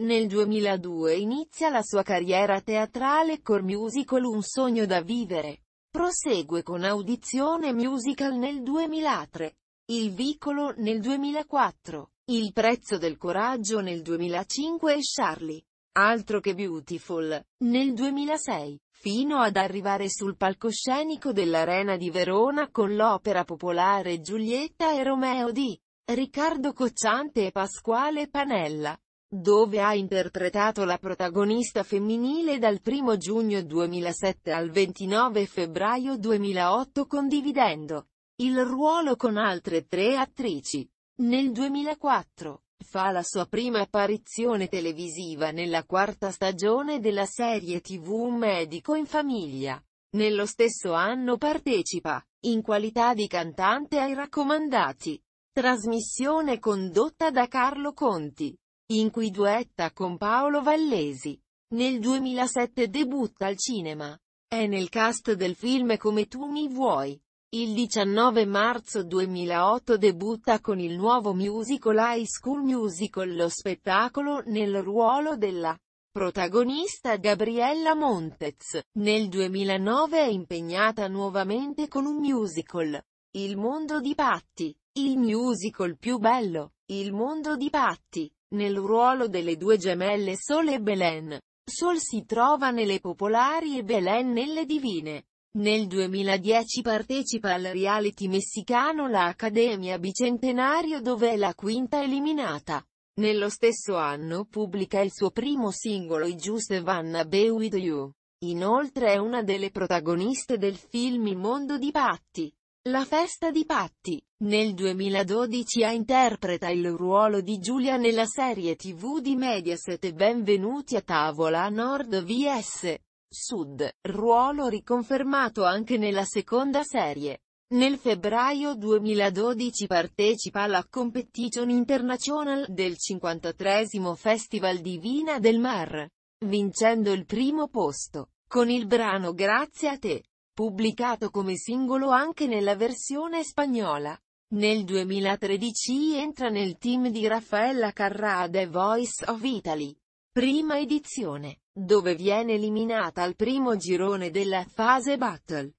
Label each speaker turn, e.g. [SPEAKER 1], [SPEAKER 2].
[SPEAKER 1] Nel 2002 inizia la sua carriera teatrale col musical Un sogno da vivere. Prosegue con Audizione Musical nel 2003, Il Vicolo nel 2004, Il Prezzo del Coraggio nel 2005 e Charlie, altro che Beautiful, nel 2006, fino ad arrivare sul palcoscenico dell'Arena di Verona con l'opera popolare Giulietta e Romeo di Riccardo Cocciante e Pasquale Panella dove ha interpretato la protagonista femminile dal 1 giugno 2007 al 29 febbraio 2008 condividendo il ruolo con altre tre attrici. Nel 2004, fa la sua prima apparizione televisiva nella quarta stagione della serie tv Un medico in famiglia. Nello stesso anno partecipa, in qualità di cantante ai raccomandati, trasmissione condotta da Carlo Conti in cui duetta con Paolo Vallesi. Nel 2007 debutta al cinema. È nel cast del film Come tu mi vuoi. Il 19 marzo 2008 debutta con il nuovo musical High School Musical lo spettacolo nel ruolo della protagonista Gabriella Montez. Nel 2009 è impegnata nuovamente con un musical, Il mondo di Patti. Il musical più bello, Il mondo di Patti, nel ruolo delle due gemelle Sol e Belen. Sol si trova nelle popolari e Belen nelle divine. Nel 2010 partecipa al reality messicano La Accademia Bicentenario dove è la quinta eliminata. Nello stesso anno pubblica il suo primo singolo I Just Vanna Be With You. Inoltre è una delle protagoniste del film Il mondo di Patti. La festa di Patti. Nel 2012 ha interpreta il ruolo di Giulia nella serie tv di Mediaset Benvenuti a tavola Nord vs. Sud, ruolo riconfermato anche nella seconda serie. Nel febbraio 2012 partecipa alla Competition International del 53 Festival Divina del Mar, vincendo il primo posto, con il brano Grazie a te pubblicato come singolo anche nella versione spagnola. Nel 2013 entra nel team di Raffaella Carrà The Voice of Italy, prima edizione, dove viene eliminata al primo girone della fase battle.